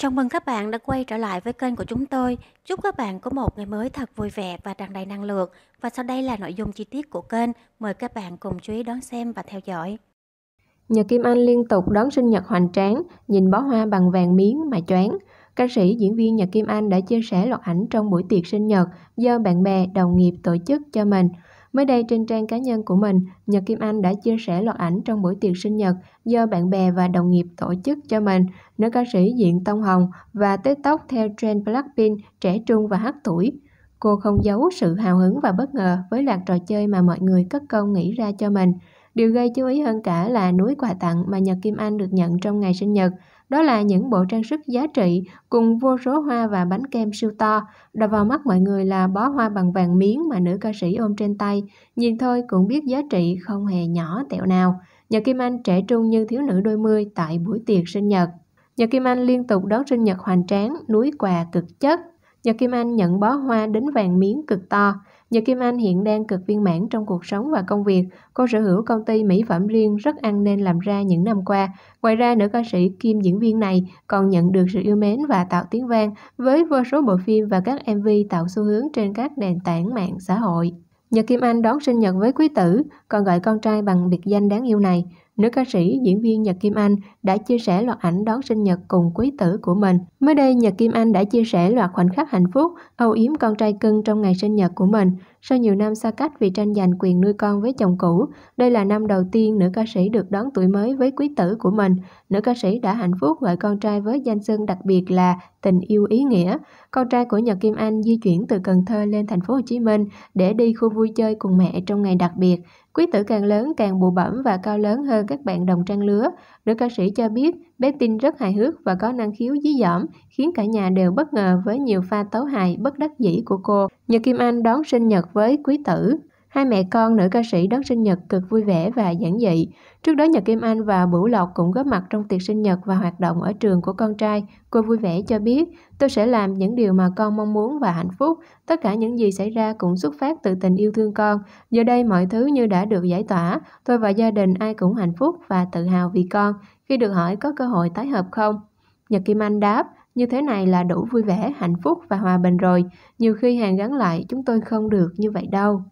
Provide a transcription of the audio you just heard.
Chào mừng các bạn đã quay trở lại với kênh của chúng tôi. Chúc các bạn có một ngày mới thật vui vẻ và tràn đầy năng lượng. Và sau đây là nội dung chi tiết của kênh. Mời các bạn cùng chú ý đón xem và theo dõi. Nhờ Kim Anh liên tục đón sinh nhật hoành tráng, nhìn bó hoa bằng vàng miếng mà choáng. Ca sĩ diễn viên Nhật Kim Anh đã chia sẻ loạt ảnh trong buổi tiệc sinh nhật do bạn bè, đồng nghiệp tổ chức cho mình. Mới đây trên trang cá nhân của mình, Nhật Kim Anh đã chia sẻ loạt ảnh trong buổi tiệc sinh nhật do bạn bè và đồng nghiệp tổ chức cho mình. Nữ ca sĩ diện tông hồng và tới tóc theo trend Blackpink trẻ trung và hát tuổi. Cô không giấu sự hào hứng và bất ngờ với loạt trò chơi mà mọi người cất công nghĩ ra cho mình. Điều gây chú ý hơn cả là núi quà tặng mà Nhật Kim Anh được nhận trong ngày sinh nhật. Đó là những bộ trang sức giá trị cùng vô số hoa và bánh kem siêu to. Đập vào mắt mọi người là bó hoa bằng vàng miếng mà nữ ca sĩ ôm trên tay. Nhìn thôi cũng biết giá trị không hề nhỏ tẹo nào. Nhờ Kim Anh trẻ trung như thiếu nữ đôi mươi tại buổi tiệc sinh nhật. nhờ Kim Anh liên tục đón sinh nhật hoành tráng, núi quà cực chất, Nhờ Kim Anh nhận bó hoa đến vàng miếng cực to. Nhờ Kim Anh hiện đang cực viên mãn trong cuộc sống và công việc. Cô sở hữu công ty mỹ phẩm riêng rất ăn nên làm ra những năm qua. Ngoài ra, nữ ca sĩ kim diễn viên này còn nhận được sự yêu mến và tạo tiếng vang với vô số bộ phim và các MV tạo xu hướng trên các nền tảng mạng xã hội. Nhờ Kim Anh đón sinh nhật với quý tử, còn gọi con trai bằng biệt danh đáng yêu này. Nữ ca sĩ, diễn viên Nhật Kim Anh đã chia sẻ loạt ảnh đón sinh nhật cùng quý tử của mình. Mới đây, Nhật Kim Anh đã chia sẻ loạt khoảnh khắc hạnh phúc, âu yếm con trai cưng trong ngày sinh nhật của mình. Sau nhiều năm xa cách vì tranh giành quyền nuôi con với chồng cũ, đây là năm đầu tiên nữ ca sĩ được đón tuổi mới với quý tử của mình. Nữ ca sĩ đã hạnh phúc gọi con trai với danh xưng đặc biệt là tình yêu ý nghĩa. Con trai của Nhật Kim Anh di chuyển từ Cần Thơ lên thành phố Hồ Chí Minh để đi khu vui chơi cùng mẹ trong ngày đặc biệt. Quý tử càng lớn càng bù bẩm và cao lớn hơn các bạn đồng trang lứa. Nữ ca sĩ cho biết bé Tin rất hài hước và có năng khiếu dí dỏm, khiến cả nhà đều bất ngờ với nhiều pha tấu hài bất đắc dĩ của cô. Nhờ Kim Anh đón sinh nhật với quý tử. Hai mẹ con nữ ca sĩ đón sinh nhật cực vui vẻ và giản dị. Trước đó Nhật Kim Anh và Bửu Lộc cũng góp mặt trong tiệc sinh nhật và hoạt động ở trường của con trai. Cô vui vẻ cho biết, tôi sẽ làm những điều mà con mong muốn và hạnh phúc. Tất cả những gì xảy ra cũng xuất phát từ tình yêu thương con. Giờ đây mọi thứ như đã được giải tỏa. Tôi và gia đình ai cũng hạnh phúc và tự hào vì con. Khi được hỏi có cơ hội tái hợp không? Nhật Kim Anh đáp, như thế này là đủ vui vẻ, hạnh phúc và hòa bình rồi. Nhiều khi hàng gắn lại chúng tôi không được như vậy đâu.